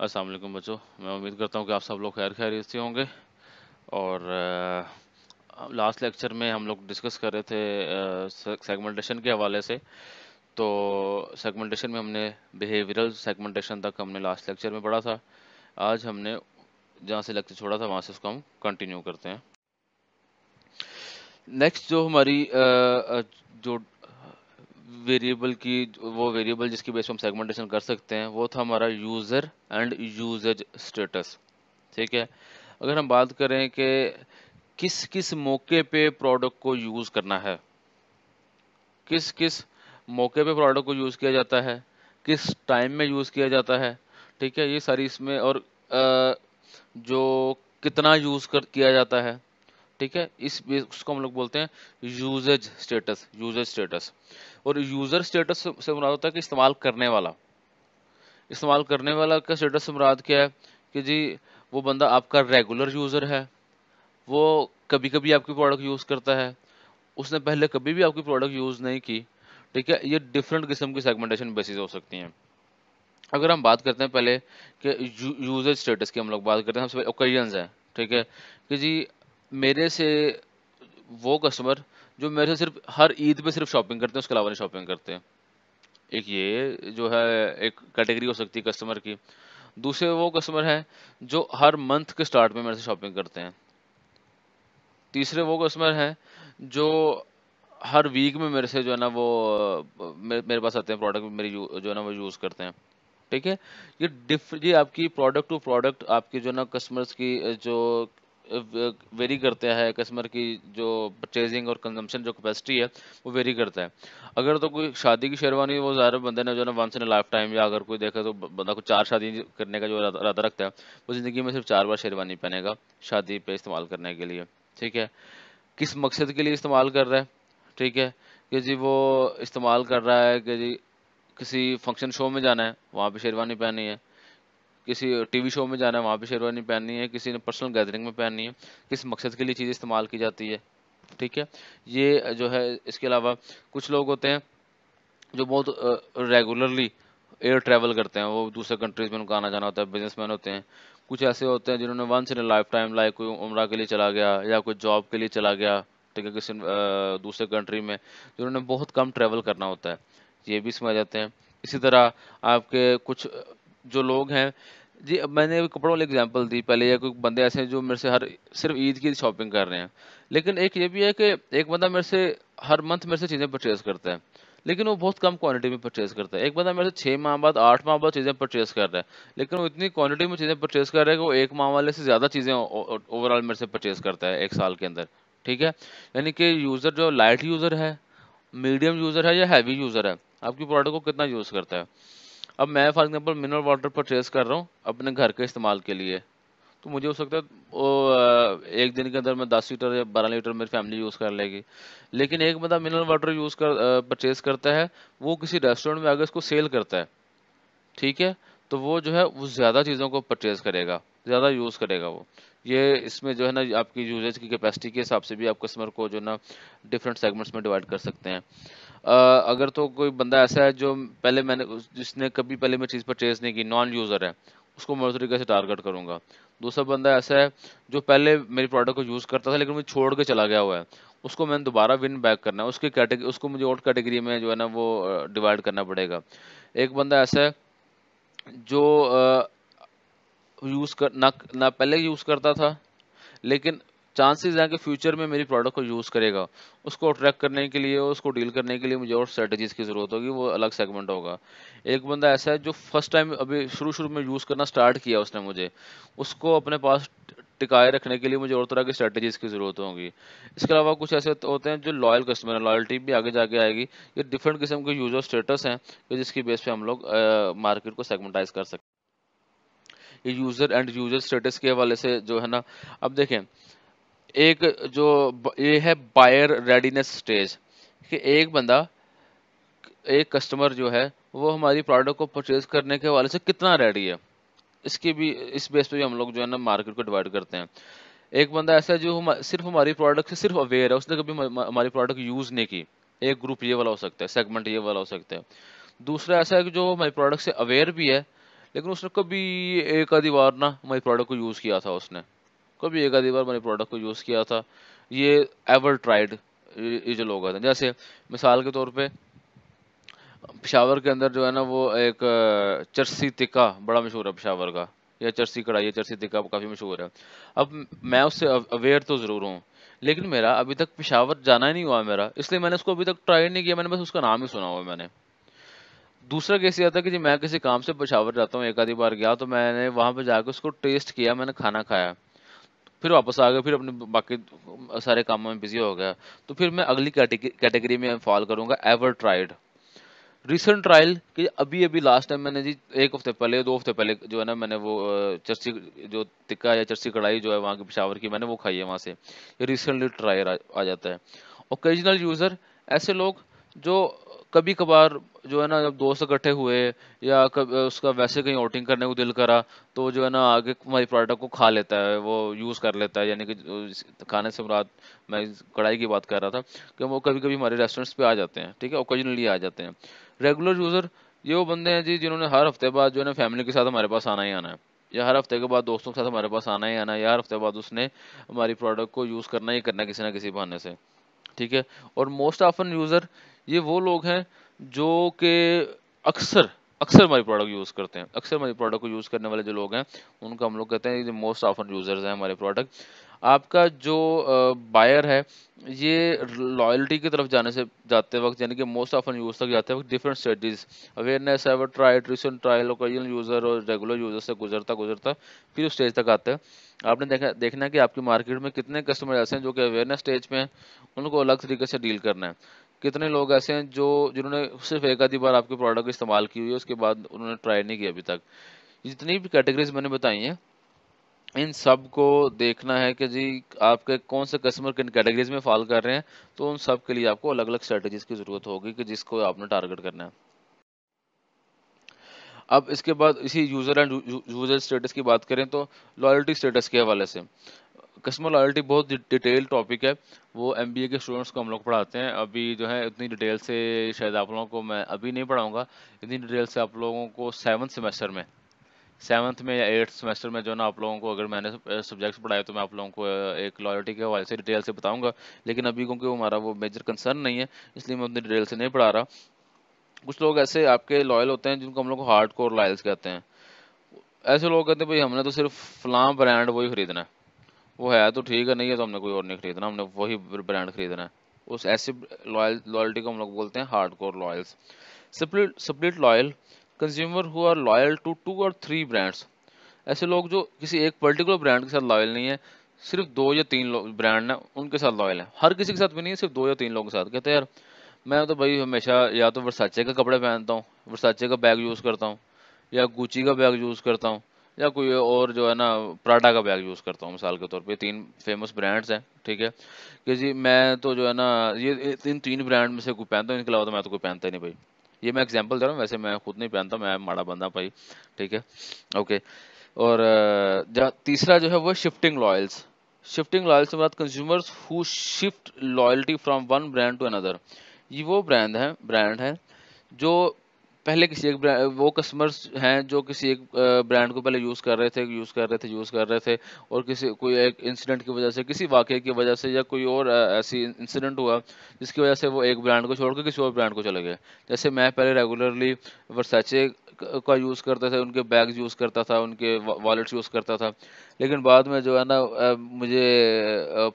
अस्सलाम वालेकुम बच्चों मैं उम्मीद करता हूँ कि आप सब लोग खैर खैर से होंगे और आ, लास्ट लेक्चर में हम लोग डिस्कस कर रहे थे सेगमेंटेशन के हवाले से तो सेगमेंटेशन में हमने बिहेवियरल सेगमेंटेशन तक हमने लास्ट लेक्चर में पढ़ा था आज हमने जहाँ से लेक्चर छोड़ा था वहाँ से उसको हम कंटिन्यू करते हैं नेक्स्ट जो हमारी आ, जो वेरिएबल की वो वेरिएबल जिसकी बेस पर हम सेगमेंटेशन कर सकते हैं वो था हमारा यूज़र एंड यूजेज स्टेटस ठीक है अगर हम बात करें कि किस किस मौके पे प्रोडक्ट को यूज़ करना है किस किस मौके पे प्रोडक्ट को यूज़ किया जाता है किस टाइम में यूज़ किया जाता है ठीक है ये सारी इसमें और आ, जो कितना यूज़ कर किया जाता है ठीक है इस उसको हम लोग बोलते हैं यूजेज स्टेटस यूजेज स्टेटस और यूजर स्टेटस से मुराद होता है कि इस्तेमाल करने वाला इस्तेमाल करने वाला का स्टेटस से मुराद क्या है कि जी वो बंदा आपका रेगुलर यूज़र है वो कभी कभी आपकी प्रोडक्ट यूज़ करता है उसने पहले कभी भी आपकी प्रोडक्ट यूज़ नहीं की ठीक है ये डिफरेंट किस्म की सेगमेंटेशन बेसिस हो सकती हैं अगर हम बात करते हैं पहले कि यूजर स्टेटस की हम लोग बात करते हैं सबसे ओकेजन है ठीक है कि जी मेरे से वो कस्टमर जो मेरे से सिर्फ हर ईद पे सिर्फ शॉपिंग करते हैं उसके अलावा नहीं शॉपिंग करते हैं एक ये जो है एक कैटेगरी हो सकती है कस्टमर की दूसरे वो कस्टमर हैं जो हर मंथ के स्टार्ट में मेरे से शॉपिंग करते हैं तीसरे वो कस्टमर हैं जो हर वीक में मेरे से जो है ना वो मेरे, पास आते हैं प्रोडक्ट मेरी जो है ना वो यूज़ करते हैं ठीक है ये डिफ ये आपकी प्रोडक्ट टू प्रोडक्ट आपके जो है ना कस्टमर्स की जो वेरी करते हैं कस्टमर की जो परचेजिंग और कंजम्पशन जो कैपेसिटी है वो वेरी करता है अगर तो कोई शादी की शेरवानी वो ज़्यादा बंदे ने जो है ना वंस इन लाइफ टाइम या अगर कोई देखे तो बंदा को चार शादी करने का जो इरादा रखता है वो ज़िंदगी में सिर्फ चार बार शेरवानी पहनेगा शादी पर इस्तेमाल करने के लिए ठीक है किस मकसद के लिए इस्तेमाल कर रहा है ठीक है कि जी वो इस्तेमाल कर रहा है कि जी किसी फंक्शन शो में जाना है वहाँ पर शेरवानी पहनी है किसी टीवी शो में जाना है वहाँ पे शेरवानी पहननी है किसी ने पर्सनल गैदरिंग में पहननी है किस मकसद के लिए चीज़ इस्तेमाल की जाती है ठीक है ये जो है इसके अलावा कुछ लोग होते हैं जो बहुत रेगुलरली एयर ट्रैवल करते हैं वो दूसरे कंट्रीज़ में उनका आना जाना होता है बिजनेसमैन होते हैं कुछ ऐसे होते हैं जिन्होंने once in life time like कोई उम्र के लिए चला गया या कोई जॉब के लिए चला गया ठीक है किसी दूसरे कंट्री में जिन्होंने बहुत कम ट्रैवल करना होता है ये भी इसमें आ जाते हैं इसी तरह आपके कुछ जो लोग हैं जी अब मैंने कपड़ों वाली एग्जांपल दी पहले या कोई बंदे ऐसे हैं जो मेरे से हर सिर्फ ईद की शॉपिंग कर रहे हैं लेकिन एक ये भी है कि एक बंदा मेरे से हर मंथ मेरे से चीज़ें परचेज़ करता है लेकिन वो बहुत कम क्वांटिटी में परचेज़ करता है एक बंदा मेरे से छः माह बाद आठ माह बाद चीज़ें परचेज़ कर रहा है लेकिन वो इतनी क्वान्टिटी में चीज़ें परचेज़ कर रहा है कि वो एक माह वाले से ज़्यादा चीज़ें ओवरऑल मेरे से परचेज़ करता है एक साल के अंदर ठीक है यानी कि यूज़र जो लाइट यूज़र है मीडियम यूज़र है या हैवी यूज़र है आपकी प्रोडक्ट को कितना यूज़ करता है अब मैं for example mineral water purchase कर रहा हूँ अपने घर के इस्तेमाल के लिए तो मुझे हो सकता है वो एक दिन के अंदर मैं दस लीटर या बारह लीटर मेरी फैमिली यूज़ कर लेगी लेकिन एक बंदा मिनरल वाटर यूज़ कर परचेज़ करता है वो किसी रेस्टोरेंट में आगे इसको सेल करता है ठीक है तो वो जो है वो ज़्यादा चीज़ों को परचेज़ करेगा ज़्यादा यूज़ करेगा वो ये इसमें जो है ना आपकी यूजेज की कैपेसिटी के हिसाब से भी आप कस्टमर को जो ना डिफरेंट सेगमेंट्स में डिवाइड कर सकते हैं अगर तो कोई बंदा ऐसा है जो पहले मैंने जिसने कभी पहले मैं चीज़ परचेज़ नहीं की नॉन यूज़र है उसको मैं उस तरीके से टारगेट करूँगा दूसरा बंदा ऐसा है जो पहले मेरे प्रोडक्ट को यूज़ करता था लेकिन मुझे छोड़ के चला गया हुआ है उसको मैंने दोबारा विन बैक करना है उसकी कैटेगरी उसको मुझे और कैटेगरी में जो है ना वो डिवाइड करना पड़ेगा एक बंदा ऐसा है जो यूज़ कर ना ना पहले यूज़ करता था लेकिन चांसेस हैं कि फ्यूचर में मेरी प्रोडक्ट को यूज़ करेगा उसको अट्रैक्ट करने के लिए उसको डील करने के लिए मुझे और स्ट्रेटजीज़ की ज़रूरत होगी वो अलग सेगमेंट होगा एक बंदा ऐसा है जो फर्स्ट टाइम अभी शुरू शुरू में यूज़ करना स्टार्ट किया उसने मुझे उसको अपने पास टिकाए रखने के लिए मुझे और तरह की स्ट्रेटजीज़ की ज़रूरत होगी इसके अलावा कुछ ऐसे तो होते हैं जो लॉयल कस्टमर हैं लॉयल्टी भी आगे जाके आएगी ये डिफरेंट किस्म के यूजर स्टेटस हैं कि जिसकी बेस पे हम लोग मार्केट को सेगमेंटाइज कर सकते हैं ये यूज़र एंड यूजर स्टेटस के हवाले से जो है ना अब देखें एक जो ये है बायर रेडीनेस स्टेज कि एक बंदा एक कस्टमर जो है वो हमारी प्रोडक्ट को परचेज करने के वाले से कितना रेडी है इसकी भी इस बेस पे भी हम लोग जो है ना मार्केट को डिवाइड करते हैं एक बंदा ऐसा है जो हम, सिर्फ हमारी प्रोडक्ट से सिर्फ अवेयर है उसने कभी हमारी प्रोडक्ट यूज़ नहीं की एक ग्रुप ये वाला हो सकता है सेगमेंट ये वाला हो सकता है दूसरा ऐसा है कि जो हमारी प्रोडक्ट से अवेयर भी है लेकिन उसने कभी एक आधी बार ना हमारी प्रोडक्ट को यूज़ किया था उसने कभी एक आधी बार मैंने प्रोडक्ट को यूज़ किया था ये एवर ट्राइड ये जो लोग आते हैं जैसे मिसाल के तौर पे पिशावर के अंदर जो है ना वो एक चर्सी तिक्का बड़ा मशहूर है पिशावर का या चर्सी कढ़ाई या तिक्का काफ़ी मशहूर है अब मैं उससे अवेयर तो ज़रूर हूँ लेकिन मेरा अभी तक पिशावर जाना ही नहीं हुआ मेरा इसलिए मैंने उसको अभी तक ट्राई नहीं किया मैंने बस उसका नाम ही सुना हुआ मैंने दूसरा केस ये था कि जी मैं किसी काम से पिशावर जाता हूँ एक आधी बार गया तो मैंने वहाँ पर जाकर उसको टेस्ट किया मैंने खाना खाया फिर वापस आ गया फिर अपने बाकी सारे कामों में बिजी हो गया तो फिर मैं अगली कैटेगरी में फॉल करूंगा एवर ट्राइड रिसेंट ट्रायल कि अभी अभी लास्ट टाइम मैंने जी एक हफ्ते पहले दो हफ्ते पहले जो है ना मैंने वो चर्सी जो टिक्का या चर्सी कढ़ाई जो है वहाँ की पिशावर की मैंने वो खाई है वहाँ से ये रिसेंटली ट्रायल आ जाता है ओकेजनल यूज़र ऐसे लोग जो कभी कभार जो है ना जब दोस्त इकट्ठे हुए या उसका वैसे कहीं आउटिंग करने को दिल करा तो जो है ना आगे हमारी प्रोडक्ट को खा लेता है वो यूज़ कर लेता है यानी कि खाने से मुराद मैं कढ़ाई की बात कर रहा था कि वो कभी कभी हमारे रेस्टोरेंट्स पे आ जाते हैं ठीक है ओकेजनली आ जाते हैं रेगुलर यूज़र ये वो बंदे हैं जी जिन्होंने हर हफ्ते बाद जो है ना फैमिली के साथ हमारे पास आना ही आना है या हर हफ्ते के बाद दोस्तों के साथ हमारे पास आना ही आना है या हर हफ्ते बाद उसने हमारी प्रोडक्ट को यूज़ करना ही करना किसी ना किसी बहाने से ठीक है और मोस्ट ऑफन यूज़र ये वो लोग हैं जो कि अक्सर अक्सर हमारी प्रोडक्ट यूज़ करते हैं अक्सर हमारी प्रोडक्ट को यूज़ करने वाले जो लोग हैं उनका हम लोग कहते हैं ये मोस्ट ऑफन यूज़र्स हैं हमारे प्रोडक्ट आपका जो बायर है ये लॉयल्टी की तरफ जाने से जाते वक्त यानी कि मोस्ट ऑफन यूज़ तक जाते वक्त different strategies awareness ever tried recent trial occasional user और रेगुलर यूज़र से गुजरता गुजरता फिर उस स्टेज तक आते हैं आपने देखा देखना है कि आपकी मार्केट में कितने कस्टमर ऐसे हैं जो कि अवेयरनेस स्टेज पे हैं उनको अलग तरीके से डील करना है कितने लोग ऐसे हैं जो जिन्होंने सिर्फ एक आधी बार आपके प्रोडक्ट इस्तेमाल की हुई है उसके बाद उन्होंने ट्राई नहीं किया अभी तक जितनी भी कैटेगरीज मैंने बताई हैं इन सब को देखना है कि जी आपके कौन से कस्टमर किन कैटेगरीज में फॉल कर रहे हैं तो उन सब के लिए आपको अलग अलग स्ट्रेटजीज की ज़रूरत होगी कि जिसको आपने टारगेट करना है अब इसके बाद इसी यूज़र एंड यूज़र स्टेटस की बात करें तो लॉयल्टी स्टेटस के हवाले से कस्टमर लॉयल्टी बहुत डिटेल टॉपिक है वो एम के स्टूडेंट्स को हम लोग पढ़ाते हैं अभी जो है इतनी डिटेल से शायद आप लोगों को मैं अभी नहीं पढ़ाऊँगा इतनी डिटेल से आप लोगों को सेवन्थ सेमेस्टर में सेवन्थ में या एट्थ सेमेस्टर में जो ना आप लोगों को अगर मैंने सब्जेक्ट्स पढ़ाए तो मैं आप लोगों को एक लॉयल्टी के हवाले से डिटेल से बताऊंगा लेकिन अभी क्योंकि हमारा वो मेजर कंसर्न नहीं है इसलिए मैं उतनी डिटेल से नहीं पढ़ा रहा कुछ लोग ऐसे आपके लॉयल होते हैं जिनको हम लोग हार्ड कोर लॉयल्स कहते हैं ऐसे लोग कहते हैं भाई हमने तो सिर्फ फलां ब्रांड वही खरीदना है वो है तो ठीक है नहीं है तो हमने कोई और नहीं खरीदना हमने वही ब्रांड खरीदना है उस ऐसी लॉयल्टी को हम लोग बोलते हैं hard core loyals split loyal consumer who are loyal to two और थ्री ब्रांड्स ऐसे लोग जो किसी एक पर्टिकुलर ब्रांड के साथ लॉयल नहीं है सिर्फ दो या तीन ब्रांड ना उनके साथ लॉयल है हर किसी के साथ भी नहीं है सिर्फ दो या तीन लोगों के साथ कहते हैं यार मैं तो भाई हमेशा या तो वर्साचे का कपड़े पहनता हूँ वर्साचे का बैग यूज़ करता हूँ या गुची का बैग यूज़ करता हूँ या कोई और जो है ना प्राटा का बैग यूज़ करता हूँ मिसाल के तौर पे तीन फेमस ब्रांड्स हैं ठीक है कि जी मैं तो जो है ना ये इन तीन ब्रांड में से कोई पहनता हूँ इनके अलावा तो मैं तो कोई पहनता ही नहीं भाई ये मैं एग्जाम्पल दे रहा हूँ वैसे मैं खुद नहीं पहनता मैं माड़ा बंदा भाई ठीक है ओके और तीसरा जो है वो शिफ्टिंग लॉयल्स शिफ्टिंग लॉयल्स के बाद consumers who shift loyalty from one brand to another ये वो ब्रांड है ब्रांड है जो पहले किसी एक वो कस्टमर्स हैं जो किसी एक ब्रांड को पहले यूज़ कर रहे थे यूज़ कर रहे थे यूज़ कर रहे थे और किसी कोई एक इंसिडेंट की वजह से किसी वाक़े की वजह से या कोई और ऐसी इंसिडेंट हुआ जिसकी वजह से वो एक ब्रांड को छोड़कर किसी और ब्रांड को चले गए जैसे मैं पहले रेगुलरली वर्साचे का यूज़ करता था उनके बैग यूज़ करता था उनके वॉलेट्स यूज़ करता था लेकिन बाद में जो है ना मुझे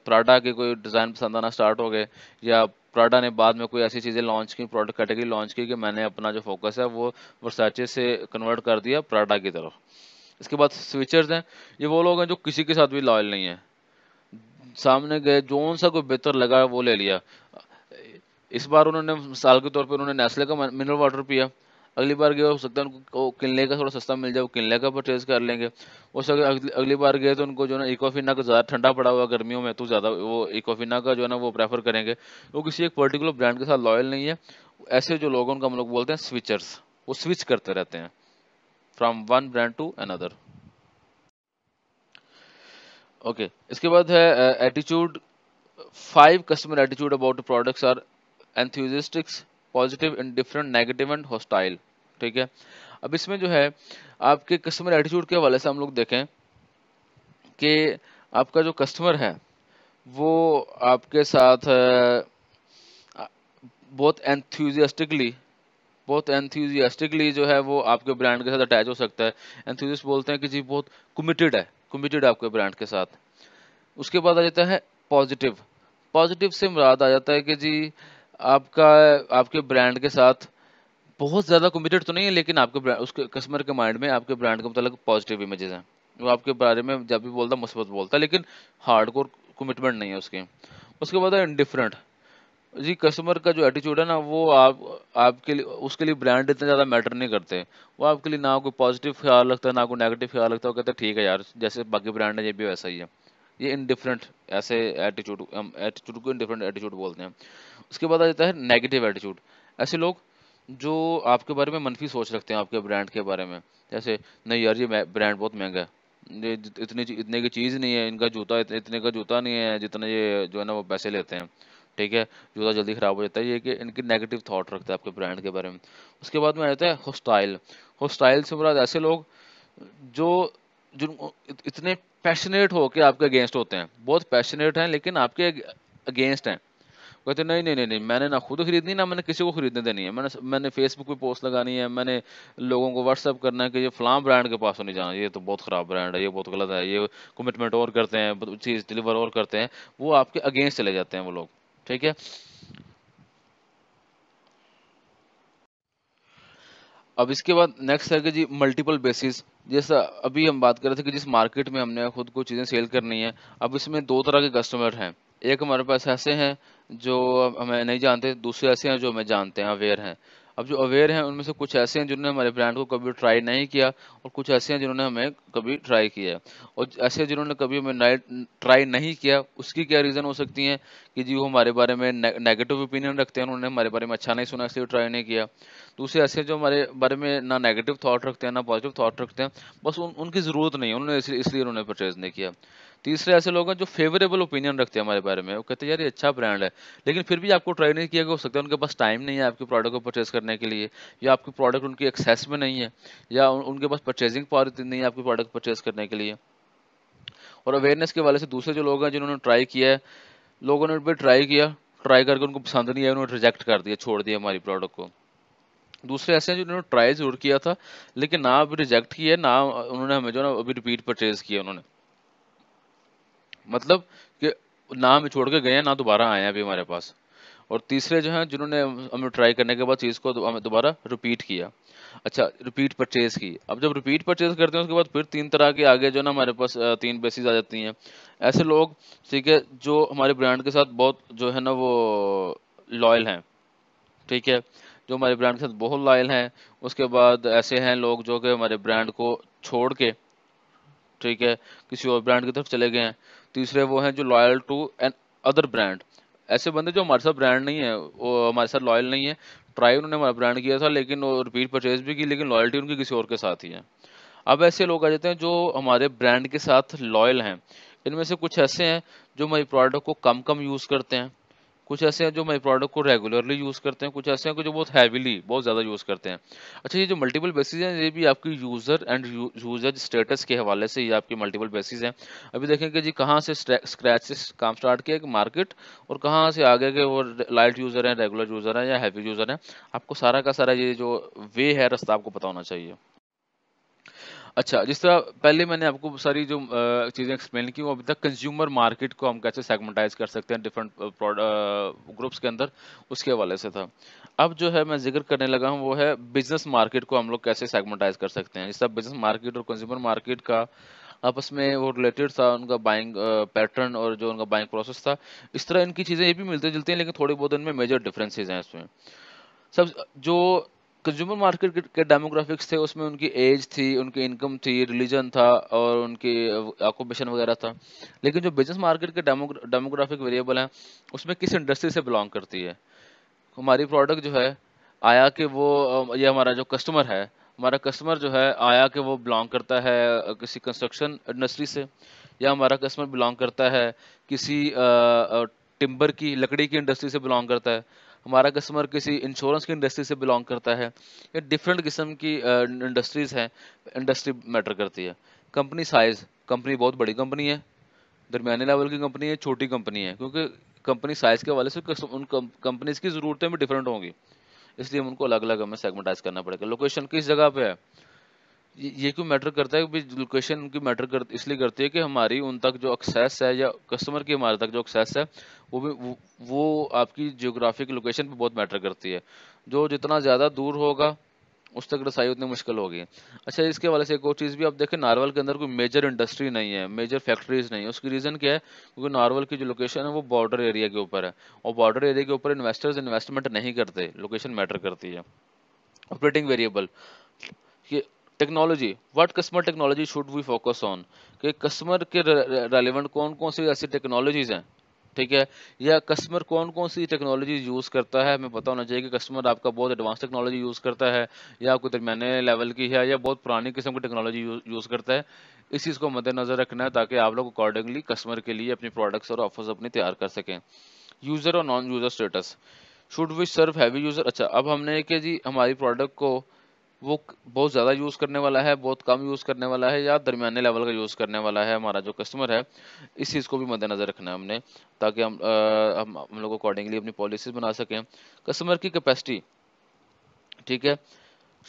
प्राडा के कोई डिज़ाइन पसंद आना स्टार्ट हो गए या प्राडा ने बाद में कोई ऐसी चीज़ें लॉन्च की प्रोडक्ट कैटेगरी लॉन्च की कि मैंने अपना जो फोकस है वो वर्साचे से कन्वर्ट कर दिया प्राडा की तरफ इसके बाद स्विचर्स हैं ये वो लोग हैं जो किसी के साथ भी लॉयल नहीं है सामने गए जोन सा कोई बेहतर लगा वो ले लिया इस बार उन्होंने मिसाल के तौर पर उन्होंने नेस्ले का मिनरल वाटर पिया अगली बार गए हो सकता है उनको किनले का थोड़ा सस्ता मिल जाए वो किनले का परचेज कर लेंगे हो सके अगली बार गए तो उनको जो है इकोफिना का ज़्यादा ठंडा पड़ा हुआ गर्मियों में तो ज़्यादा वो इकोफिना का जो है ना वो प्रेफर करेंगे वो किसी एक पर्टिकुलर ब्रांड के साथ लॉयल नहीं है ऐसे जो लोग उनका हम लोग बोलते हैं स्विचर्स वो स्विच करते रहते हैं from one brand to another okay इसके बाद है attitude five customer attitude about products are enthusiastic positive indifferent negative and hostile ठीक है अब इसमें जो है आपके कस्टमर एटीट्यूड के हवाले से हम लोग देखें कि आपका जो कस्टमर है वो आपके साथ बहुत एंथ्यूजियस्टिकली बहुत एंथ्यूजियस्टिकली जो है वो आपके ब्रांड के साथ अटैच हो सकता है एंथ्यूजिस्ट बोलते हैं कि जी बहुत कमिटेड है कमिटेड आपके ब्रांड के साथ उसके बाद आ जाता है पॉजिटिव पॉजिटिव से मुराद आ जाता है कि जी आपका आपके ब्रांड के साथ बहुत ज़्यादा कमिटेड तो नहीं है लेकिन आपके उसके कस्टमर के माइंड में आपके ब्रांड के मतलब पॉजिटिव इमेजेस हैं वो आपके बारे में जब भी बोलता मुस्बत बोलता है लेकिन हार्ड कोर कमिटमेंट नहीं है उसके उसके बाद इनडिफरेंट जी कस्टमर का जो एटीट्यूड है ना वो आप आपके लिए उसके लिए ब्रांड इतना ज़्यादा मैटर नहीं करते वो आपके लिए ना कोई पॉजिटिव ख्याल रखता है ना कोई नेगेटिव ख्याल रखता है वो कहते हैं ठीक है यार जैसे बाकी ब्रांड है ये भी वैसा ही है ये इनडिफरेंट ऐसे एटीट्यूड हम एटीट्यूड को इनडिफरेंट एटीट्यूड बोलते हैं उसके बाद आ जाता है नेगेटिव एटीट्यूड ऐसे लोग जो आपके बारे में मनफी सोच रखते हैं आपके ब्रांड के बारे में जैसे नहीं यार ये ब्रांड बहुत महंगा है ये इतनी इतने की चीज़ नहीं है इनका जूता इतने, इतने का जूता नहीं है जितना ये जो है ना वो पैसे लेते हैं ठीक है जूता जल्दी ख़राब हो जाता है ये कि इनकी नेगेटिव थाट रखते हैं आपके ब्रांड के बारे में उसके बाद में आ जाता है होस्टाइल होस्टाइल से मुराद ऐसे लोग जो जिन इतने पैशनेट हो के आपके अगेंस्ट होते हैं बहुत पैशनेट हैं लेकिन आपके अगेंस्ट हैं कहते नहीं नहीं नहीं नहीं मैंने ना खुद खरीदनी ना मैंने किसी को खरीदने देनी है मैंने मैंने फेसबुक पे पोस्ट लगानी है मैंने लोगों को व्हाट्सअप करना है कि ये फलाम ब्रांड के पास होने जाना ये तो बहुत ख़राब ब्रांड है ये बहुत गलत है ये कमिटमेंट और करते हैं चीज़ डिलीवर और करते हैं वो आपके अगेंस्ट चले जाते हैं वो लोग ठीक है अब इसके बाद नेक्स्ट है कि जी मल्टीपल बेसिस जैसा अभी हम बात कर रहे थे कि जिस मार्केट में हमने खुद को चीज़ें सेल करनी है अब इसमें दो तरह के कस्टमर हैं एक हमारे पास ऐसे हैं जो हमें नहीं जानते दूसरे ऐसे हैं जो हमें जानते हैं अवेयर हैं अब जो अवेयर हैं उनमें से कुछ ऐसे हैं जिन्होंने हमारे ब्रांड को कभी ट्राई नहीं किया और कुछ ऐसे हैं जिन्होंने हमें कभी ट्राई किया और ऐसे जिन्होंने कभी हमें ट्राई नहीं किया उसकी क्या रीज़न हो सकती हैं कि जी वो हमारे बारे में नेगेटिव ओपिनियन रखते हैं उन्होंने हमारे बारे में अच्छा नहीं सुना इसलिए ट्राई नहीं किया दूसरे तो ऐसे जो हमारे बारे में ना नेगेटिव थाट रखते हैं ना पॉजिटिव थाट रखते हैं बस उन, उनकी ज़रूरत नहीं है उन्होंने इसलिए इसलिए उन्होंने परचेज़ नहीं किया तीसरे ऐसे लोग हैं जो फेवरेबल ओपिनियन रखते हैं हमारे बारे में वो कहते हैं यार ये अच्छा ब्रांड है लेकिन फिर भी आपको ट्राई नहीं किया कि हो सकता है उनके पास टाइम नहीं है आपके प्रोडक्ट को परचेज़ करने के लिए या आपके प्रोडक्ट उनकी एक्सेस में नहीं है या उन, उनके पास परचेजिंग पावर नहीं है आपके प्रोडक्ट परचेज़ करने के लिए और अवेयरनेस के वाले से दूसरे जो लोग हैं जिन्होंने ट्राई किया है लोगों ने उन पर ट्राई किया ट्राई करके उनको पसंद नहीं आया उन्होंने रिजेक्ट कर दिया छोड़ दिया हमारी प्रोडक्ट को दूसरे ऐसे हैं जिन्होंने ट्राई ज़रूर किया था लेकिन ना अभी रिजेक्ट किया ना उन्होंने हमें जो ना अभी रिपीट परचेज किया उन्होंने मतलब कि ना हमें छोड़ के गए ना दोबारा आए हैं अभी हमारे पास और तीसरे जो हैं जिन्होंने हमें ट्राई करने के बाद चीज़ को हमें दोबारा रिपीट किया अच्छा रिपीट परचेज की अब जब रिपीट परचेज करते हैं उसके बाद फिर तीन तरह के आगे जो ना हमारे पास तीन बेसिस आ जाती हैं ऐसे लोग ठीक है जो हमारे ब्रांड के साथ बहुत जो है ना वो लॉयल हैं ठीक है जो हमारे ब्रांड के साथ बहुत लॉयल हैं उसके बाद ऐसे हैं लोग जो कि हमारे ब्रांड को छोड़ के ठीक है किसी और ब्रांड की तरफ चले गए हैं तीसरे वो हैं जो loyal to another brand ऐसे बंदे जो हमारे साथ ब्रांड नहीं है वो हमारे साथ लॉयल नहीं है ट्राई उन्होंने हमारा ब्रांड किया था लेकिन वो रिपीट परचेज भी की लेकिन लॉयल्टी उनकी किसी और के साथ ही है अब ऐसे लोग आ जाते हैं जो हमारे ब्रांड के साथ लॉयल हैं इनमें से कुछ ऐसे हैं जो हमारी प्रोडक्ट को कम कम यूज़ करते हैं कुछ ऐसे हैं जो मेरे प्रोडक्ट को रेगुलरली यूज़ करते हैं कुछ ऐसे हैं जो बहुत हैवीली बहुत ज़्यादा यूज़ करते हैं अच्छा ये जो मल्टीपल बेसिस हैं ये भी आपकी यूज़र एंड यूजर स्टेटस के हवाले से ये आपके मल्टीपल बेसिस हैं अभी देखें कि जी कहाँ से स्क्रैच से काम स्टार्ट किया कि मार्केट और कहाँ से आगे के वो लाइट यूज़र हैं रेगुलर यूज़र हैं या हैवी यूज़र हैं आपको सारा का सारा ये जो वे है रास्ता आपको पता होना चाहिए अच्छा जिस तरह पहले मैंने आपको सारी जो चीज़ें एक्सप्लेन की वो अभी तक कंज्यूमर मार्केट को हम कैसे सेगमेंटाइज कर सकते हैं डिफरेंट ग्रुप्स के अंदर उसके हवाले से था अब जो है मैं जिक्र करने लगा हूँ वो है बिजनेस मार्केट को हम लोग कैसे सेगमेंटाइज कर सकते हैं जिस तरह बिजनेस मार्केट और कंज्यूमर मार्केट का आपस में वो रिलेटेड था उनका बाइंग पैटर्न और जो उनका बाइंग प्रोसेस था इस तरह इनकी चीज़ें ये भी मिलती जुलती हैं लेकिन थोड़ी बहुत इनमें मेजर डिफरेंसेज हैं इसमें सब जो कंज्यूमर मार्केट के डेमोग्राफिक्स थे उसमें उनकी एज थी उनकी इनकम थी रिलीजन था और उनकी ऑक्यूपेशन uh, वगैरह था लेकिन जो बिजनेस मार्केट के डेमोग्राफिक वेरिएबल हैं उसमें किस इंडस्ट्री से बिलोंग करती है हमारी प्रोडक्ट जो है आया कि वो uh, ये हमारा जो कस्टमर है हमारा कस्टमर जो है आया कि वो बिलोंग uh, करता है किसी कंस्ट्रक्शन इंडस्ट्री से या हमारा कस्टमर बिलोंग करता है किसी टिम्बर की लकड़ी की इंडस्ट्री से बिलोंग करता है हमारा कस्टमर किसी इंश्योरेंस की इंडस्ट्री से बिलोंग करता है ये डिफरेंट किस्म की इंडस्ट्रीज़ हैं इंडस्ट्री मैटर करती है कंपनी साइज़ कंपनी बहुत बड़ी कंपनी है दरमियाने लेवल की कंपनी है छोटी कंपनी है क्योंकि कंपनी साइज़ के हवाले से उन कंपनीज़ की ज़रूरतें भी डिफरेंट होंगी इसलिए उनको अलग अलग हमें सेगमेंटाइज करना पड़ेगा लोकेशन किस जगह पे है ये क्यों मैटर करता है लोकेशन उनकी मैटर कर इसलिए करती है कि हमारी उन तक जो एक्सेस है या कस्टमर की हमारे तक जो एक्सेस है वो भी वो, वो आपकी जियोग्राफिक लोकेशन पे बहुत मैटर करती है जो जितना ज़्यादा दूर होगा उस तक रसाई उतनी मुश्किल होगी अच्छा इसके वाले से एक और चीज़ भी आप देखें नारवल के अंदर कोई मेजर इंडस्ट्री नहीं है मेजर फैक्ट्रीज़ नहीं है उसकी रीज़न क्या है क्योंकि नारवल की जो लोकेशन है वो बॉर्डर एरिया के ऊपर है और बॉर्डर एरिया के ऊपर इन्वेस्टर्स इन्वेस्टमेंट नहीं करते लोकेशन मैटर करती है ऑपरेटिंग वेरिएबल कि technology what customer technology should we focus on कि कस्टमर के रेलिवेंट कौन कौन सी ऐसी टेक्नोलॉजीज़ हैं ठीक है या कस्टमर कौन कौन सी टेक्नोलॉजी यूज़ करता है हमें पता होना चाहिए कि कस्टमर आपका बहुत एडवांस टेक्नोलॉजी यूज़ करता है या कोई दरमियाने लेवल की है या बहुत पुरानी किस्म की टेक्नोलॉजी यूज़ करता है इस चीज़ को मद्देनज़र रखना है ताकि आप लोग अकॉर्डिंगली कस्टमर के लिए अपने प्रोडक्ट्स और ऑफर्स अपने तैयार कर सकें यूज़र और non user status should we serve heavy user अच्छा अब हमने कि जी हमारी प्रोडक्ट को वो बहुत ज़्यादा यूज़ करने वाला है बहुत कम यूज़ करने वाला है या दरमियाने लेवल का यूज़ करने वाला है हमारा जो कस्टमर है इस चीज़ को भी मद्देनज़र रखना है हमने ताकि हम आ, हम हम लोग अकॉर्डिंगली अपनी पॉलिसीज बना सकें कस्टमर की कैपेसिटी ठीक है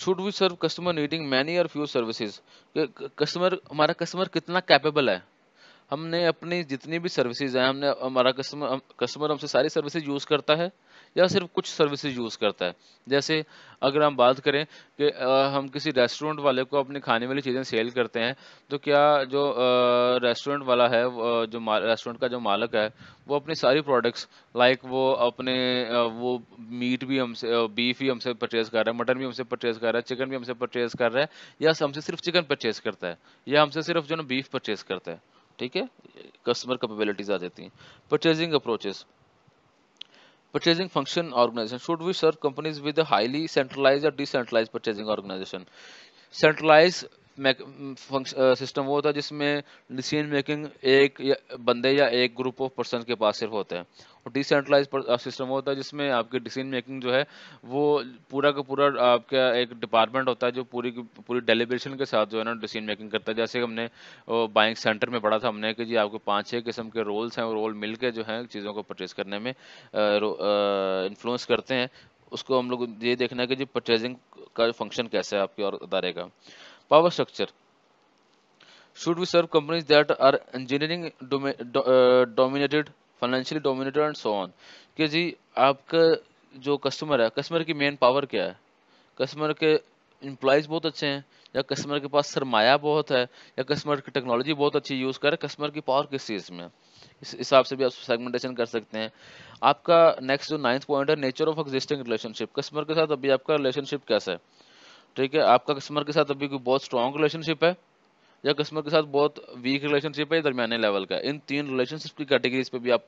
should we serve customer needing many और फ्यू सर्विसेज कस्टमर हमारा कस्टमर कितना कैपेबल है हमने अपनी जितनी भी सर्विसेज हैं हमने हमारा कस्टमर कस्टमर हमसे सारी सर्विसेज यूज़ करता है या सिर्फ कुछ सर्विसेज यूज़ करता है जैसे अगर हम बात करें कि हम किसी रेस्टोरेंट वाले को अपने खाने वाली चीज़ें सेल करते हैं तो क्या जो रेस्टोरेंट वाला है जो रेस्टोरेंट का जो मालिक है वो अपनी सारी प्रोडक्ट्स लाइक वो अपने वो मीट भी हमसे बीफ भी हमसे परचेज़ कर रहा है मटन भी हमसे परचेज़ कर रहा है चिकन भी हमसे परचेज़ कर रहा है या हमसे सिर्फ चिकन परचेज़ करता है या हमसे सिर्फ जो ना बीफ परचेज़ करता है ठीक है कस्टमर कैपेबिलिटीज़ आ जाती हैं purchasing approaches purchasing function organization should we serve companies with a highly centralized or decentralized purchasing organization centralized system mm, uh, वो होता है जिसमें डिसीजन मेकिंग एक या बंदे या एक ग्रुप ऑफ पर्सन के पास सिर्फ होता है और डिसेंट्रलाइज सिस्टम uh, होता है जिसमें आपकी डिसीजन मेकिंग जो है वो पूरा का पूरा आपका एक डिपार्टमेंट होता है जो पूरी पूरी डेलीब्रेशन के साथ जो है ना डिसीजन मेकिंग करता है जैसे हमने बाइंग uh, सेंटर में पढ़ा था हमने कि जी आपके पाँच छः किस्म के रोल्स हैं रोल मिल के जो हैं चीज़ों को परचेज करने में इन्फ्लुंस करते हैं उसको हम लोग ये देखना है कि जी परचेजिंग का फंक्शन कैसा है आपके और अदारे का power structure should we serve companies that are engineering domi do, uh, dominated financially dominated and so on कि जी आपका जो कस्टमर है कस्टमर की मेन पावर क्या है कस्टमर के एम्प्लॉयज बहुत अच्छे हैं या कस्टमर के पास सरमाया बहुत है या कस्टमर की टेक्नोलॉजी बहुत अच्छी यूज़ करे कस्टमर की पावर किस चीज़ में इस हिसाब से भी आप सेगमेंटेशन कर सकते हैं आपका नेक्स्ट जो नाइन्थ पॉइंट है nature of existing relationship customer के साथ अभी आपका रिलेशनशिप कैसा है ठीक है आपका कस्टमर के साथ अभी कोई बहुत स्ट्रॉन्ग रिलेशनशिप है या कस्टमर के साथ बहुत वीक रिलेशनशिप है दरमियाने लेवल का इन तीन रिलेशनशिप की कैटेगरीज पे भी आप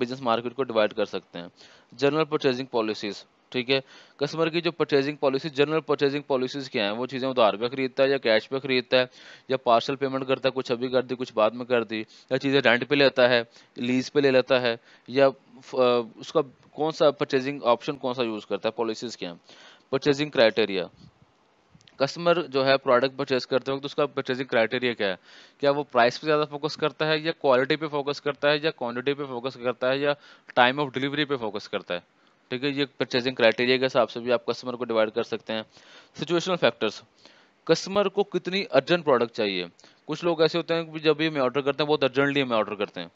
बिजनेस मार्केट को डिवाइड कर सकते हैं जनरल परचेजिंग पॉलिसीज़ ठीक है कस्टमर की जो purchasing policy general purchasing policies क्या है वो चीज़ें उधार पे खरीदता है या कैश पे खरीदता है या पार्सल पेमेंट करता है कुछ अभी कर दी कुछ बाद में कर दी या चीज़ें रेंट पे लेता है लीज पे ले लेता है या उसका कौन सा परचेजिंग ऑप्शन कौन सा यूज़ करता है पॉलिसीज़ क्या है परचेजिंग क्राइटेरिया कस्टमर जो है प्रोडक्ट परचेज करते वक्त तो उसका परचेजिंग क्राइटेरिया क्या है क्या वो प्राइस पे ज़्यादा फोकस करता है या क्वालिटी पे फोकस करता है या क्वांटिटी पे फोकस करता है या टाइम ऑफ डिलीवरी पे फोकस करता है ठीक है ये परचेजिंग क्राइटेरिया के हिसाब से भी आप कस्टमर को डिवाइड कर सकते हैं सिचुएशनल फैक्टर्स कस्टमर को कितनी अर्जेंट प्रोडक्ट चाहिए कुछ लोग ऐसे होते हैं कि जब भी हमें ऑर्डर करते हैं बहुत अर्जेंटली हमें ऑर्डर करते हैं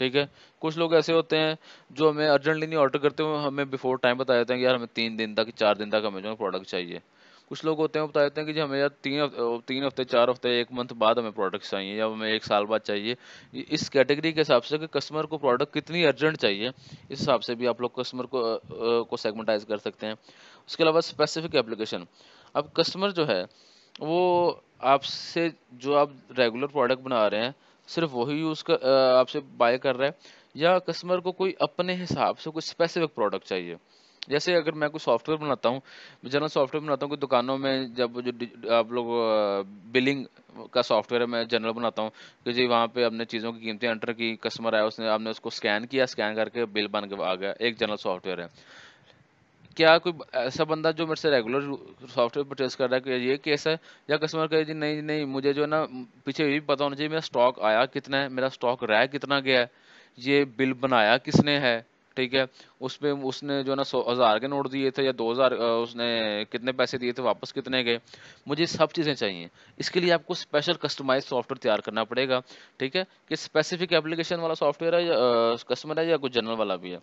ठीक है कुछ लोग ऐसे होते हैं जो हमें अर्जेंटली नहीं ऑर्डर करते हैं हमें बिफोर टाइम बता देते हैं कि यार हमें तीन दिन तक चार दिन तक हमें जो है प्रोडक्ट चाहिए कुछ लोग होते हैं वो बता देते हैं कि जी हमें यार तीन तीन हफ्ते चार हफ्ते एक मंथ बाद हमें प्रोडक्ट्स चाहिए या हमें एक साल बाद चाहिए इस कैटेगरी के हिसाब से कि कस्टमर को प्रोडक्ट कितनी अर्जेंट चाहिए इस हिसाब से भी आप लोग कस्टमर को को सेगमेंटाइज कर सकते हैं उसके अलावा स्पेसिफिक एप्लीकेशन अब कस्टमर जो है वो आपसे जो आप रेगुलर प्रोडक्ट बना रहे हैं सिर्फ वही यूज़ कर आपसे बाय कर रहा है या कस्टमर को कोई अपने हिसाब से कोई स्पेसिफिक प्रोडक्ट चाहिए जैसे अगर मैं कोई सॉफ्टवेयर बनाता हूँ जनरल सॉफ्टवेयर बनाता हूँ कोई दुकानों में जब जो आप लोग बिलिंग का सॉफ्टवेयर है मैं जनरल बनाता हूँ कि जी वहाँ पे अपने चीज़ों की कीमतें एंटर की कस्टमर आया उसने आपने उसको स्कैन किया स्कैन करके बिल बन के आ गया एक जनरल सॉफ्टवेयर है क्या कोई ऐसा बंदा जो मेरे से रेगुलर सॉफ्टवेयर परचेज कर रहा है कि ये केस है या कस्टमर कहे जी नहीं नहीं मुझे जो है ना पीछे ये भी पता होना चाहिए मेरा स्टॉक आया कितना है मेरा स्टॉक रह कितना गया है ये बिल बनाया किसने है ठीक है उसमें उसने जो ना सौ हज़ार के नोट दिए थे या दो हज़ार उसने कितने पैसे दिए थे वापस कितने गए मुझे सब चीज़ें चाहिए इसके लिए आपको स्पेशल कस्टमाइज सॉफ्टवेयर तैयार करना पड़ेगा ठीक है कि स्पेसिफिक एप्लीकेशन वाला सॉफ्टवेयर है या कस्टमर है या कुछ जनरल वाला भी है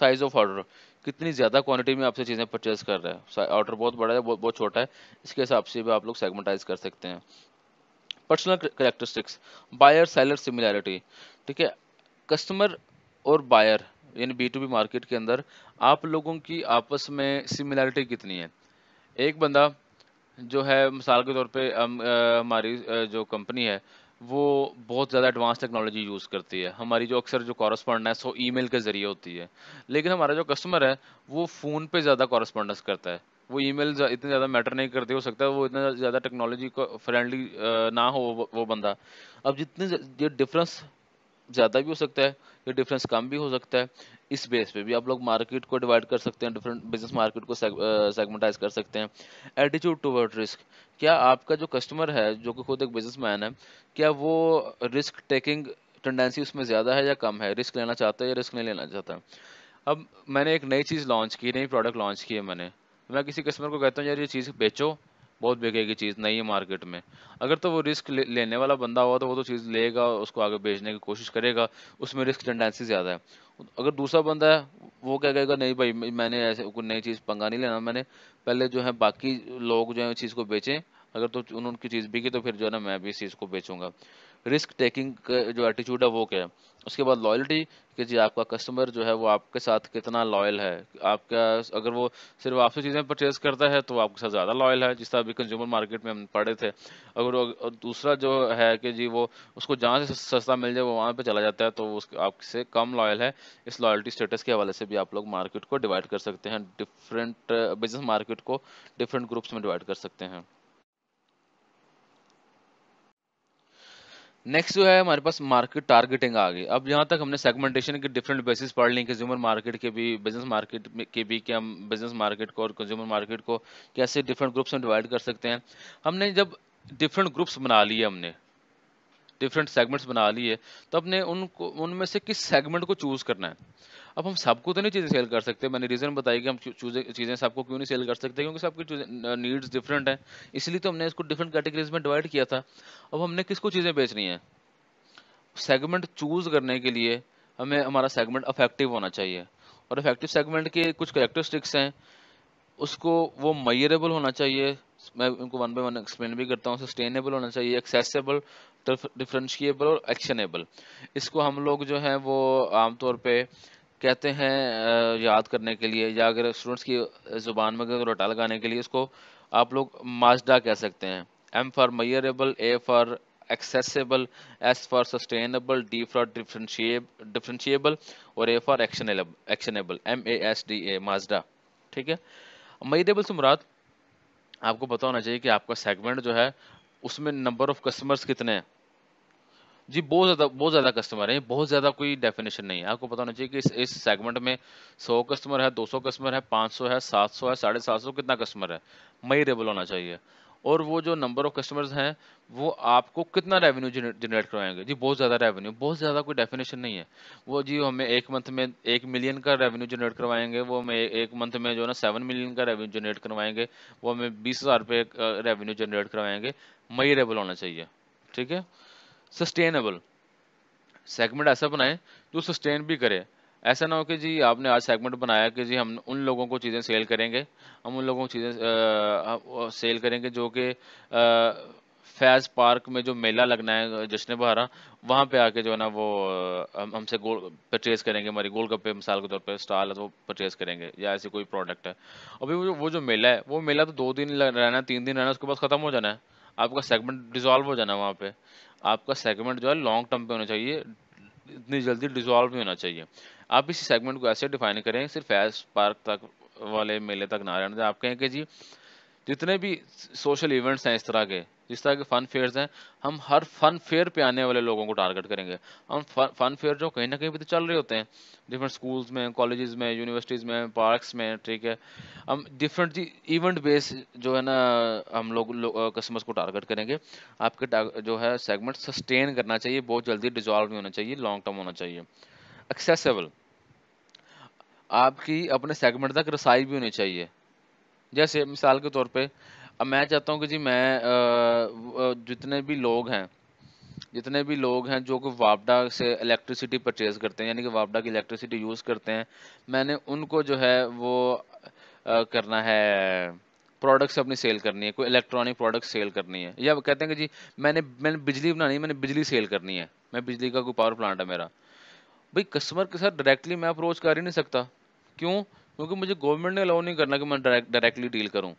साइज़ ऑफ ऑर्डर कितनी ज़्यादा क्वांटिटी में आपसे चीज़ें परचेज कर रहे हैं ऑर्डर बहुत बड़ा है बहुत बहुत छोटा है इसके हिसाब से भी आप लोग सेगमेंटाइज कर सकते हैं personal characteristics buyer seller similarity ठीक है कस्टमर और बायर यानी बी टू बी मार्केट के अंदर आप लोगों की आपस में सिमिलैरिटी कितनी है एक बंदा जो है मिसाल के तौर पे हमारी जो कंपनी है वो बहुत ज़्यादा एडवांस टेक्नोलॉजी यूज़ करती है हमारी जो अक्सर जो कॉरस्पॉन्डेंस वो ईमेल के ज़रिए होती है लेकिन हमारा जो कस्टमर है वो फ़ोन पे ज़्यादा कॉरस्पॉन्डेंस करता है वो ईमेल इतने ज़्यादा मैटर नहीं करते हो सकता है वो इतना ज़्यादा टेक्नोलॉजी को फ्रेंडली ना हो वो, वो बंदा अब जितने ये डिफरेंस ज़्यादा भी हो सकता है या डिफरेंस कम भी हो सकता है इस बेस पे भी आप लोग मार्केट को डिवाइड कर सकते हैं डिफरेंट बिजनेस मार्केट को सेगमेंटाइज कर सकते हैं एटीट्यूड टूवर्ड रिस्क क्या आपका जो कस्टमर है जो कि खुद एक मैन है क्या वो रिस्क टेकिंग टेंडेंसी उसमें ज़्यादा है या कम है रिस्क लेना चाहता है या रिस्क नहीं लेना चाहता है अब मैंने एक नई चीज़ लॉन्च की नई प्रोडक्ट लॉन्च की है मैंने मैं किसी कस्टमर को कहता हूँ यार ये चीज़ बेचो बहुत बिकेगी चीज़ नहीं है मार्केट में अगर तो वो रिस्क ले, लेने वाला बंदा हुआ तो वो तो चीज़ लेगा उसको आगे बेचने की कोशिश करेगा उसमें रिस्क टेंडेंसी ज़्यादा है अगर दूसरा बंदा है वो क्या कहेगा नहीं भाई मैंने ऐसे कोई नई चीज़ पंगा नहीं लेना मैंने पहले जो है बाकी लोग जो है उस चीज़ को बेचें अगर तो उनकी चीज़ बिकी तो फिर जो है ना मैं भी इस चीज़ को बेचूंगा रिस्क टेकिंग जो एटीट्यूड है वो क्या है उसके बाद लॉयल्टी कि जी आपका कस्टमर जो है वो आपके साथ कितना लॉयल है आपका अगर वो सिर्फ आपसे चीज़ें परचेज करता है तो आपके साथ ज़्यादा लॉयल है जिस तरह अभी कंज्यूमर मार्केट में हम पढ़े थे अगर दूसरा जो है कि जी वो उसको जहाँ से सस्ता मिल जाए वो वहाँ पर चला जाता है तो उस आपसे कम लॉयल है इस लॉयल्टी स्टेटस के हवाले से भी आप लोग मार्केट को डिवाइड कर सकते हैं डिफरेंट बिजनेस मार्केट को डिफरेंट ग्रुप्स में डिवाइड कर सकते हैं नेक्स्ट जो है हमारे पास मार्केट टारगेटिंग आ गई अब यहाँ तक हमने सेगमेंटेशन के डिफरेंट बेसिस पढ़ ली कंज्यूमर मार्केट के भी बिजनेस मार्केट के भी कि हम बिजनेस मार्केट को और कंज्यूमर मार्केट को कैसे डिफरेंट ग्रुप्स में डिवाइड कर सकते हैं हमने जब डिफरेंट ग्रुप्स बना लिए हमने डिफरेंट सेगमेंट्स बना लिए तो अपने उनको उनमें से किस सेगमेंट को चूज़ करना है अब हम सबको तो नहीं चीज़ें सेल कर सकते मैंने रीज़न बताया कि हम चीज़ें सबको क्यों नहीं सेल कर सकते क्योंकि सबकी नीड्स डिफरेंट हैं इसलिए तो हमने इसको डिफरेंट कैटेगरीज में डिवाइड किया था अब हमने किसको चीज़ें बेचनी है सेगमेंट चूज़ करने के लिए हमें हमारा सेगमेंट अफेक्टिव होना चाहिए और अफेक्टिव सेगमेंट के कुछ करेक्टरिस्टिक्स हैं उसको वो मयरेबल होना चाहिए मैं उनको वन बाय वन एक्सप्लेन भी करता हूँ सस्टेनेबल होना चाहिए एक्सेसिबल डिफ्रेंशिएबल और एक्शनेबल इसको हम लोग जो है वो आमतौर पे कहते हैं याद करने के लिए या अगर स्टूडेंट्स की ज़ुबान में अगर रटा लगाने के लिए इसको आप लोग माजडा कह सकते हैं M for measurable A for accessible S for sustainable D for differentiable differentiable और A for actionable M A S D A MASDA ठीक है मयरेबल से मुराद आपको पता होना चाहिए कि आपका सेगमेंट जो है उसमें नंबर ऑफ कस्टमर्स कितने हैं जी बहुत ज़्यादा बहुत ज़्यादा कस्टमर हैं बहुत ज़्यादा कोई डेफिनेशन नहीं है आपको पता होना चाहिए कि इस इस सेगमेंट में 100 कस्टमर है 200 कस्टमर है 500 है 700 है साढ़े सात सौ कितना कस्टमर है मई रेबल होना चाहिए और वो जो नंबर ऑफ कस्टमर्स हैं वो आपको कितना रेवेन्यू जनरेट करवाएंगे जी बहुत ज़्यादा रेवेन्यू बहुत ज़्यादा कोई डेफिनेशन नहीं है वो जी हमें एक मंथ में एक मिलियन का रेवेन्यू जनरेट करवाएंगे वो हमें एक मंथ में जो है ना सेवन मिलियन का रेवेन्यू जनरेट करवाएंगे वो हमें बीस हज़ार रुपये रेवेन्यू जनरेट करवाएंगे मयरेबल होना चाहिए ठीक है सस्टेनेबल सेगमेंट ऐसा बनाएं जो सस्टेन भी करे ऐसा ना हो कि जी आपने आज सेगमेंट बनाया कि जी हम उन लोगों को चीज़ें सेल करेंगे हम उन लोगों को चीज़ें सेल करेंगे जो कि फैज़ पार्क में जो मेला लगना है जश्न बहारा वहाँ पे आके जो है ना वो हम हमसे गोल परचेज़ करेंगे हमारी गोल गप्पे मिसाल के तौर पे स्टाल है तो परचेज़ करेंगे या ऐसी कोई प्रोडक्ट है अभी वो जो वो जो मेला है वो मेला तो दो दिन रहना है तीन दिन रहना है उसके बाद ख़त्म हो जाना है आपका सेगमेंट डिजॉल्व हो जाना है वहाँ पर आपका सेगमेंट जो है लॉन्ग टर्म पर होना चाहिए इतनी जल्दी डिजॉल्व नहीं होना चाहिए आप इसी सेगमेंट को ऐसे डिफाइन करें सिर्फ एस पार्क तक वाले मेले तक ना रहने दें आप कहें कि जी जितने भी सोशल इवेंट्स हैं इस तरह के जिस तरह के फन फेयर्स हैं हम हर फन फेयर पे आने वाले लोगों को टारगेट करेंगे हम फन फेयर जो कहीं ना कहीं भी तो चल रहे होते हैं डिफरेंट स्कूल्स में कॉलेजेस में यूनिवर्सिटीज़ में पार्क्स में ठीक है हम डिफरेंट जी इवेंट बेस जो है ना हम लोग लो, कस्टमर्स को टारगेट करेंगे आपके जो है सेगमेंट सस्टेन करना चाहिए बहुत जल्दी डिजॉल्व नहीं होना चाहिए लॉन्ग टर्म होना चाहिए एक्सेसिबल आपकी अपने सेगमेंट तक रसाई भी होनी चाहिए जैसे मिसाल के तौर पे अब मैं चाहता हूँ कि जी मैं जितने भी लोग हैं जितने भी लोग हैं जो कि वापडा से इलेक्ट्रिसिटी परचेज करते हैं यानी कि वापडा की इलेक्ट्रिसिटी यूज़ करते हैं मैंने उनको जो है वो करना है प्रोडक्ट्स अपनी सेल करनी है कोई इलेक्ट्रॉनिक प्रोडक्ट सेल करनी है या कहते हैं कि जी मैंने मैंने बिजली बनानी है मैंने बिजली सेल करनी है मैं बिजली का कोई पावर प्लांट है मेरा भाई कस्टमर के साथ डायरेक्टली मैं अप्रोच कर ही नहीं सकता क्यों क्योंकि मुझे गवर्नमेंट ने अलाउ नहीं करना कि मैं डायरेक्टली डील करूँ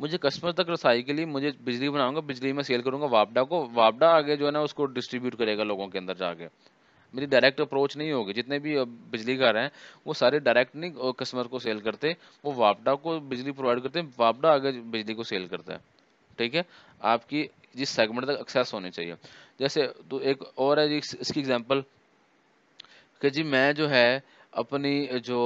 मुझे कस्टमर तक रसाई के लिए मुझे बिजली बनाऊंगा बिजली में सेल करूंगा वापडा को वापडा आगे जो है ना उसको डिस्ट्रीब्यूट करेगा लोगों के अंदर जाके मेरी डायरेक्ट अप्रोच नहीं होगी जितने भी बिजली घर हैं वो सारे डायरेक्ट नहीं कस्टमर को सेल करते वो वापडा को बिजली प्रोवाइड करते हैं वापडा आगे बिजली को सेल करता है ठीक है आपकी जिस सेगमेंट तक एक्सेस होनी चाहिए जैसे तो एक और है जी इसकी एग्जाम्पल कि जी मैं जो है अपनी जो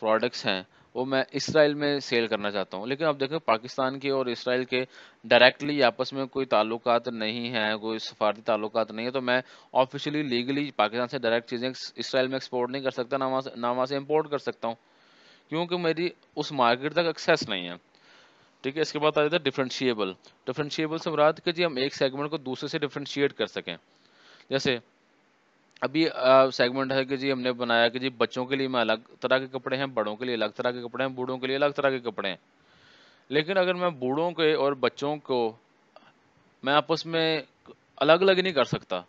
प्रोडक्ट्स हैं वो मैं इसराइल में सेल करना चाहता हूँ लेकिन आप देखें पाकिस्तान के और इसराइल के डायरेक्टली आपस में कोई ताल्लुक नहीं है कोई सफारती ताल्लुक नहीं है तो मैं ऑफिशियली लीगली पाकिस्तान से डायरेक्ट चीज़ें इसराइल में एक्सपोर्ट नहीं कर सकता ना वहाँ से ना वहाँ से इम्पोर्ट कर सकता हूँ क्योंकि मेरी उस मार्केट तक एक्सेस नहीं है ठीक है इसके बाद आ जाता है डिफ्रेंशिएबल डिफ्रेंशिएबल से मुराद कि जी हम एक सेगमेंट को दूसरे से डिफ्रेंशिएट कर सकें जैसे अभी सेगमेंट है कि जी हमने बनाया कि जी बच्चों के लिए मैं अलग तरह के कपड़े हैं बड़ों के लिए अलग तरह के कपड़े हैं बूढ़ों के लिए अलग तरह के कपड़े हैं लेकिन अगर मैं बूढ़ों के और बच्चों को मैं आपस में अलग अलग नहीं कर सकता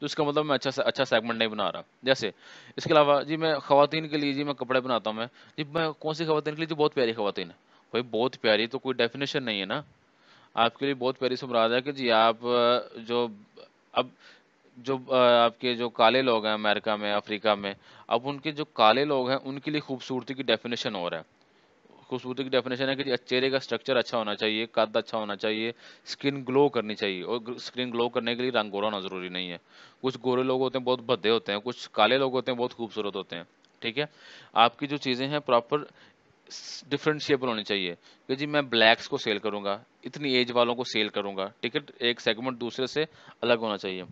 तो इसका मतलब मैं अच्छा अच्छा सेगमेंट नहीं बना रहा जैसे इसके अलावा जी मैं खातन के लिए जी मैं कपड़े बनाता हूँ मैं जी मैं कौन सी खातन के लिए जो बहुत प्यारी खातन है भाई बहुत प्यारी तो कोई डेफिनेशन नहीं है ना आपके लिए बहुत प्यारी से है कि जी आप जो अब जो आपके जो काले लोग हैं अमेरिका में अफ्रीका में अब उनके जो काले लोग हैं उनके लिए खूबसूरती की डेफिनेशन और है खूबसूरती की डेफिनेशन है कि चेहरे का स्ट्रक्चर अच्छा होना चाहिए कद अच्छा होना चाहिए स्किन ग्लो करनी चाहिए और स्किन ग्लो करने के लिए रंग गोरा होना ज़रूरी नहीं है कुछ गोरे लोग होते हैं बहुत भद्दे होते हैं कुछ काले लोग होते हैं बहुत खूबसूरत होते हैं ठीक है आपकी जो चीज़ें हैं प्रॉपर डिफ्रेंशिएबल होनी चाहिए कि जी मैं ब्लैक्स को सेल करूंगा इतनी एज वालों को सेल करूंगा टिकट एक सेगमेंट दूसरे से अलग होना चाहिए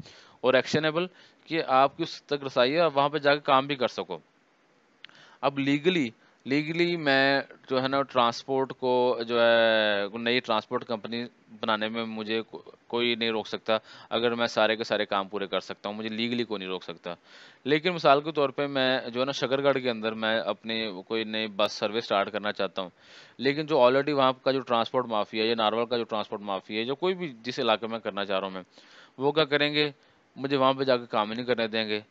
और एक्शनेबल कि आपकी उस तक रसाई है वहाँ पर जाकर काम भी कर सको अब लीगली लीगली मैं जो है ना ट्रांसपोर्ट को जो है नई ट्रांसपोर्ट कंपनी बनाने में मुझे को, कोई नहीं रोक सकता अगर मैं सारे के सारे काम पूरे कर सकता हूँ मुझे लीगली कोई नहीं रोक सकता लेकिन मिसाल के तौर पे मैं जो है ना शकरगढ़ के अंदर मैं अपनी कोई नई बस सर्विस स्टार्ट करना चाहता हूँ लेकिन जो ऑलरेडी वहाँ का जो ट्रांसपोर्ट माफिया है या नारवल का जो ट्रांसपोर्ट माफिया है जो कोई भी जिस इलाके में करना चाह रहा हूँ मैं वो क्या करेंगे मुझे वहाँ पे जाकर काम ही नहीं करने देंगे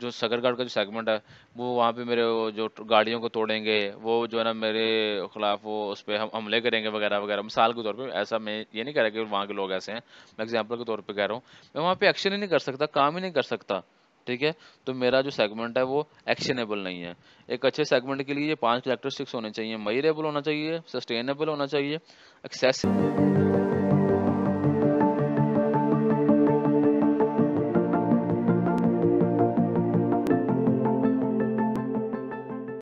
जो सगरगढ़ का जो सेगमेंट है वो वहाँ पे मेरे जो गाड़ियों को तोड़ेंगे वो जो है ना मेरे ख़िलाफ़ वो उस पर हम हमले करेंगे वगैरह वगैरह मिसाल के तौर पे ऐसा मैं ये नहीं कह रहा कि वहाँ के लोग ऐसे हैं मैं एग्जांपल के तौर पे कह रहा हूँ मैं वहाँ पे एक्शन ही नहीं कर सकता काम ही नहीं कर सकता ठीक है तो मेरा जो सेगमेंट है वो एक्शनेबल नहीं है एक अच्छे सेगमेंट के लिए पाँच कलेक्टरिस्टिक्स होने चाहिए मयरेबल होना चाहिए सस्टेनेबल होना चाहिए एक्सेसिबल